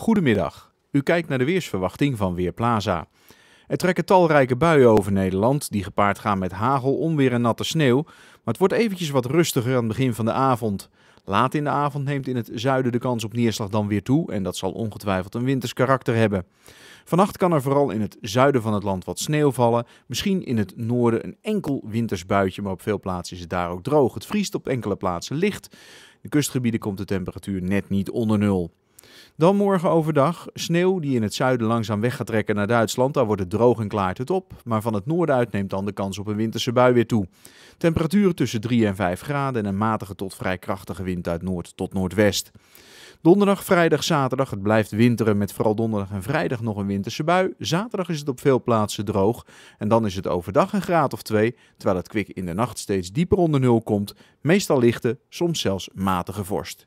Goedemiddag. U kijkt naar de weersverwachting van Weerplaza. Er trekken talrijke buien over Nederland die gepaard gaan met hagel, onweer en natte sneeuw. Maar het wordt eventjes wat rustiger aan het begin van de avond. Laat in de avond neemt in het zuiden de kans op neerslag dan weer toe en dat zal ongetwijfeld een winters karakter hebben. Vannacht kan er vooral in het zuiden van het land wat sneeuw vallen, misschien in het noorden een enkel wintersbuitje, maar op veel plaatsen is het daar ook droog. Het vriest op enkele plaatsen licht. In kustgebieden komt de temperatuur net niet onder nul. Dan morgen overdag sneeuw die in het zuiden langzaam weg gaat trekken naar Duitsland. Daar wordt het droog en klaart het op. Maar van het noorden uit neemt dan de kans op een winterse bui weer toe. Temperaturen tussen 3 en 5 graden en een matige tot vrij krachtige wind uit noord tot noordwest. Donderdag, vrijdag, zaterdag. Het blijft winteren met vooral donderdag en vrijdag nog een winterse bui. Zaterdag is het op veel plaatsen droog. En dan is het overdag een graad of twee. Terwijl het kwik in de nacht steeds dieper onder nul komt. Meestal lichte, soms zelfs matige vorst.